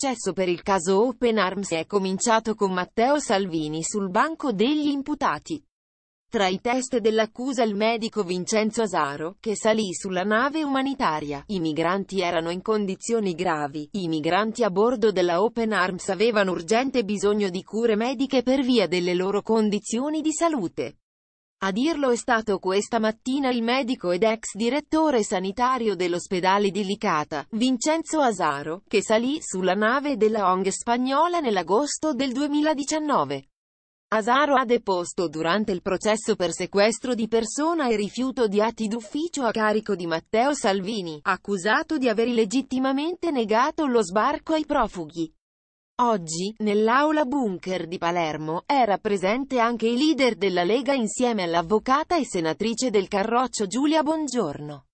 processo per il caso Open Arms è cominciato con Matteo Salvini sul banco degli imputati. Tra i test dell'accusa il medico Vincenzo Asaro, che salì sulla nave umanitaria, i migranti erano in condizioni gravi, i migranti a bordo della Open Arms avevano urgente bisogno di cure mediche per via delle loro condizioni di salute. A dirlo è stato questa mattina il medico ed ex direttore sanitario dell'ospedale di Licata, Vincenzo Asaro, che salì sulla nave della ONG spagnola nell'agosto del 2019. Asaro ha deposto durante il processo per sequestro di persona e rifiuto di atti d'ufficio a carico di Matteo Salvini, accusato di aver illegittimamente negato lo sbarco ai profughi. Oggi, nell'aula bunker di Palermo, era presente anche il leader della Lega insieme all'avvocata e senatrice del Carroccio Giulia Bongiorno.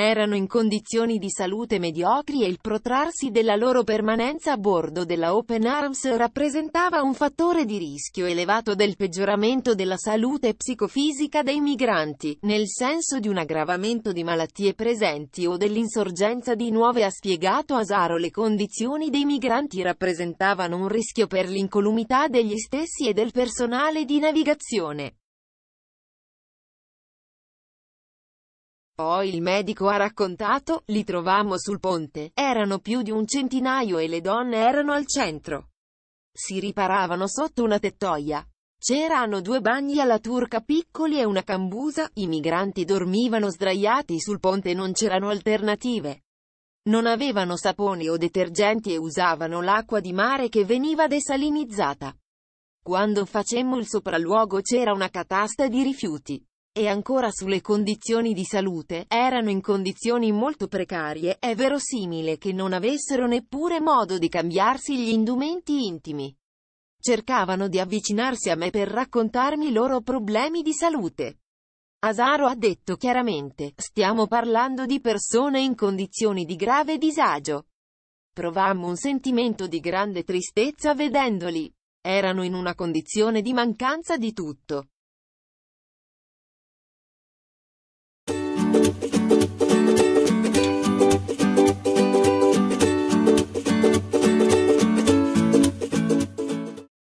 erano in condizioni di salute mediocri e il protrarsi della loro permanenza a bordo della Open Arms rappresentava un fattore di rischio elevato del peggioramento della salute psicofisica dei migranti, nel senso di un aggravamento di malattie presenti o dell'insorgenza di nuove ha spiegato Asaro le condizioni dei migranti rappresentavano un rischio per l'incolumità degli stessi e del personale di navigazione. Poi il medico ha raccontato, li trovammo sul ponte, erano più di un centinaio e le donne erano al centro. Si riparavano sotto una tettoia. C'erano due bagni alla turca piccoli e una cambusa, i migranti dormivano sdraiati sul ponte e non c'erano alternative. Non avevano saponi o detergenti e usavano l'acqua di mare che veniva desalinizzata. Quando facemmo il sopralluogo c'era una catasta di rifiuti e ancora sulle condizioni di salute, erano in condizioni molto precarie, è verosimile che non avessero neppure modo di cambiarsi gli indumenti intimi. Cercavano di avvicinarsi a me per raccontarmi i loro problemi di salute. Asaro ha detto chiaramente, stiamo parlando di persone in condizioni di grave disagio. Provammo un sentimento di grande tristezza vedendoli. Erano in una condizione di mancanza di tutto.